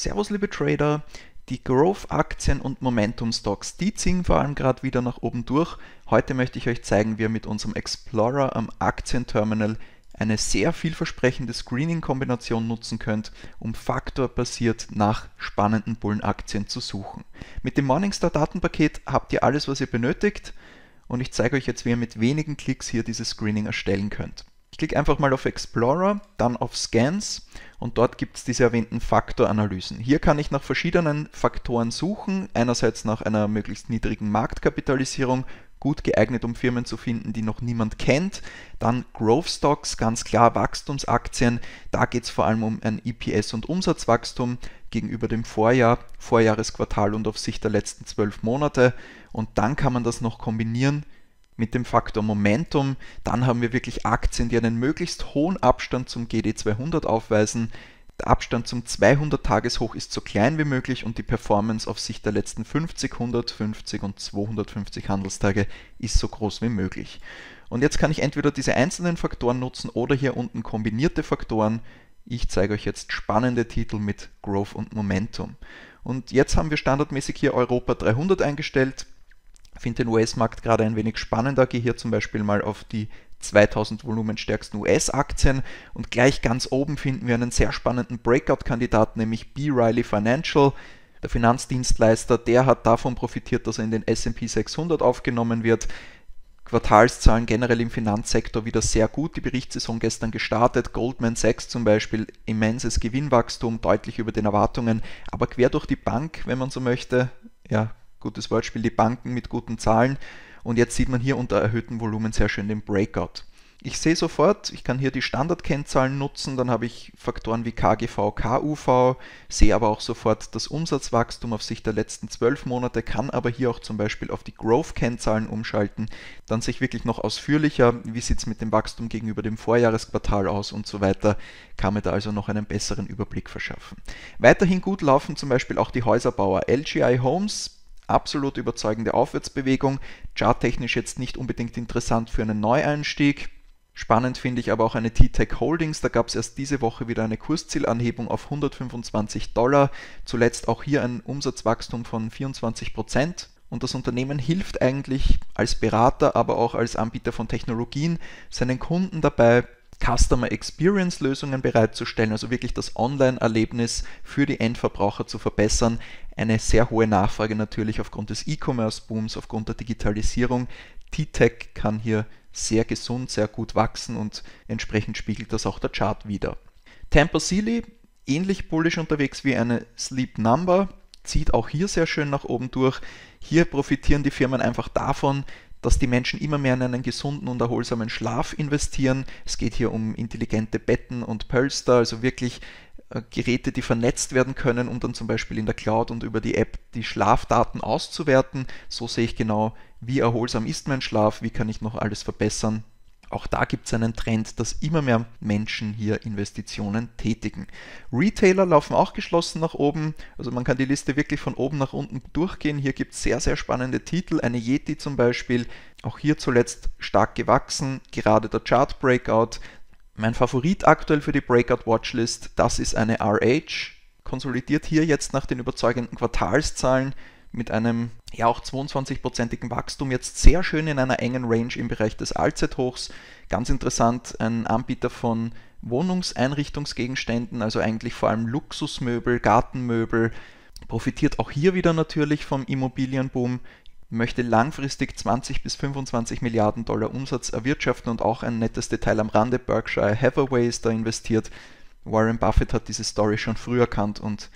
Servus liebe Trader, die Growth-Aktien und Momentum-Stocks, die ziehen vor allem gerade wieder nach oben durch. Heute möchte ich euch zeigen, wie ihr mit unserem Explorer am Aktienterminal eine sehr vielversprechende Screening-Kombination nutzen könnt, um faktorbasiert nach spannenden Bullen-Aktien zu suchen. Mit dem Morningstar-Datenpaket habt ihr alles, was ihr benötigt und ich zeige euch jetzt, wie ihr mit wenigen Klicks hier dieses Screening erstellen könnt. Ich klicke einfach mal auf Explorer, dann auf Scans und dort gibt es diese erwähnten Faktoranalysen. Hier kann ich nach verschiedenen Faktoren suchen, einerseits nach einer möglichst niedrigen Marktkapitalisierung, gut geeignet, um Firmen zu finden, die noch niemand kennt. Dann Growth Stocks, ganz klar Wachstumsaktien. Da geht es vor allem um ein EPS- und Umsatzwachstum gegenüber dem Vorjahr, Vorjahresquartal und auf Sicht der letzten zwölf Monate. Und dann kann man das noch kombinieren mit dem Faktor Momentum. Dann haben wir wirklich Aktien, die einen möglichst hohen Abstand zum GD200 aufweisen. Der Abstand zum 200-Tageshoch ist so klein wie möglich und die Performance auf Sicht der letzten 50, 150 und 250 Handelstage ist so groß wie möglich. Und jetzt kann ich entweder diese einzelnen Faktoren nutzen oder hier unten kombinierte Faktoren. Ich zeige euch jetzt spannende Titel mit Growth und Momentum. Und jetzt haben wir standardmäßig hier Europa 300 eingestellt finde den US-Markt gerade ein wenig spannender. Gehe hier zum Beispiel mal auf die 2000 volumenstärksten US-Aktien und gleich ganz oben finden wir einen sehr spannenden Breakout-Kandidaten, nämlich B. Riley Financial. Der Finanzdienstleister, der hat davon profitiert, dass er in den SP 600 aufgenommen wird. Quartalszahlen generell im Finanzsektor wieder sehr gut. Die Berichtssaison gestern gestartet. Goldman Sachs zum Beispiel immenses Gewinnwachstum, deutlich über den Erwartungen. Aber quer durch die Bank, wenn man so möchte, ja, gutes Wortspiel, die Banken mit guten Zahlen. Und jetzt sieht man hier unter erhöhtem Volumen sehr schön den Breakout. Ich sehe sofort, ich kann hier die Standardkennzahlen nutzen, dann habe ich Faktoren wie KGV, KUV, sehe aber auch sofort das Umsatzwachstum auf Sicht der letzten zwölf Monate, kann aber hier auch zum Beispiel auf die Growth-Kennzahlen umschalten, dann sehe ich wirklich noch ausführlicher, wie sieht es mit dem Wachstum gegenüber dem Vorjahresquartal aus und so weiter, kann mir da also noch einen besseren Überblick verschaffen. Weiterhin gut laufen zum Beispiel auch die Häuserbauer LGI Homes, absolut überzeugende Aufwärtsbewegung. Charttechnisch jetzt nicht unbedingt interessant für einen Neueinstieg. Spannend finde ich aber auch eine T-Tech Holdings. Da gab es erst diese Woche wieder eine Kurszielanhebung auf 125 Dollar. Zuletzt auch hier ein Umsatzwachstum von 24 Prozent. Und das Unternehmen hilft eigentlich als Berater, aber auch als Anbieter von Technologien seinen Kunden dabei, Customer Experience Lösungen bereitzustellen, also wirklich das Online-Erlebnis für die Endverbraucher zu verbessern. Eine sehr hohe Nachfrage natürlich aufgrund des E-Commerce-Booms, aufgrund der Digitalisierung. T-Tech kann hier sehr gesund, sehr gut wachsen und entsprechend spiegelt das auch der Chart wieder. Tampa Sealy ähnlich bullisch unterwegs wie eine Sleep Number, zieht auch hier sehr schön nach oben durch. Hier profitieren die Firmen einfach davon, dass die Menschen immer mehr in einen gesunden und erholsamen Schlaf investieren. Es geht hier um intelligente Betten und Pölster, also wirklich äh, Geräte, die vernetzt werden können, um dann zum Beispiel in der Cloud und über die App die Schlafdaten auszuwerten. So sehe ich genau, wie erholsam ist mein Schlaf, wie kann ich noch alles verbessern auch da gibt es einen Trend, dass immer mehr Menschen hier Investitionen tätigen. Retailer laufen auch geschlossen nach oben. Also man kann die Liste wirklich von oben nach unten durchgehen. Hier gibt es sehr, sehr spannende Titel. Eine Yeti zum Beispiel. Auch hier zuletzt stark gewachsen. Gerade der Chart Breakout. Mein Favorit aktuell für die Breakout Watchlist, das ist eine RH. Konsolidiert hier jetzt nach den überzeugenden Quartalszahlen mit einem ja auch 22-prozentigen Wachstum jetzt sehr schön in einer engen Range im Bereich des Allzeithochs. Ganz interessant, ein Anbieter von Wohnungseinrichtungsgegenständen, also eigentlich vor allem Luxusmöbel, Gartenmöbel, profitiert auch hier wieder natürlich vom Immobilienboom, möchte langfristig 20 bis 25 Milliarden Dollar Umsatz erwirtschaften und auch ein nettes Detail am Rande, Berkshire Hathaway ist da investiert. Warren Buffett hat diese Story schon früh erkannt und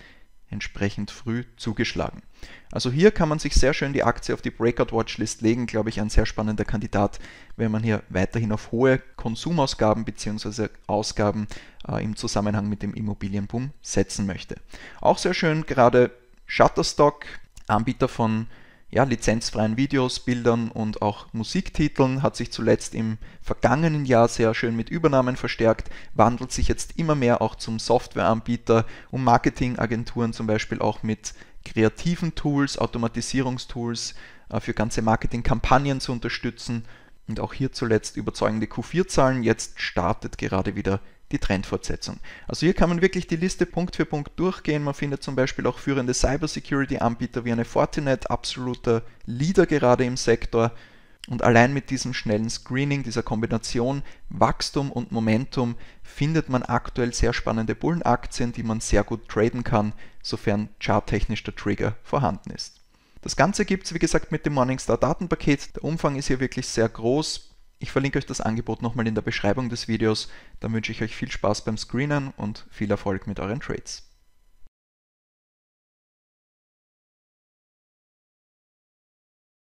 entsprechend früh zugeschlagen. Also hier kann man sich sehr schön die Aktie auf die Breakout Watchlist legen, glaube ich, ein sehr spannender Kandidat, wenn man hier weiterhin auf hohe Konsumausgaben bzw. Ausgaben äh, im Zusammenhang mit dem Immobilienboom setzen möchte. Auch sehr schön gerade Shutterstock, Anbieter von ja, lizenzfreien Videos, Bildern und auch Musiktiteln, hat sich zuletzt im vergangenen Jahr sehr schön mit Übernahmen verstärkt, wandelt sich jetzt immer mehr auch zum Softwareanbieter und Marketingagenturen zum Beispiel auch mit kreativen Tools, Automatisierungstools äh, für ganze Marketingkampagnen zu unterstützen und auch hier zuletzt überzeugende Q4-Zahlen. Jetzt startet gerade wieder die Trendfortsetzung. Also hier kann man wirklich die Liste Punkt für Punkt durchgehen. Man findet zum Beispiel auch führende Cybersecurity-Anbieter wie eine Fortinet, absoluter Leader gerade im Sektor. Und allein mit diesem schnellen Screening, dieser Kombination Wachstum und Momentum findet man aktuell sehr spannende Bullenaktien, die man sehr gut traden kann, sofern charttechnisch der Trigger vorhanden ist. Das Ganze gibt es, wie gesagt, mit dem Morningstar Datenpaket. Der Umfang ist hier wirklich sehr groß. Ich verlinke euch das Angebot nochmal in der Beschreibung des Videos. Dann wünsche ich euch viel Spaß beim Screenen und viel Erfolg mit euren Trades.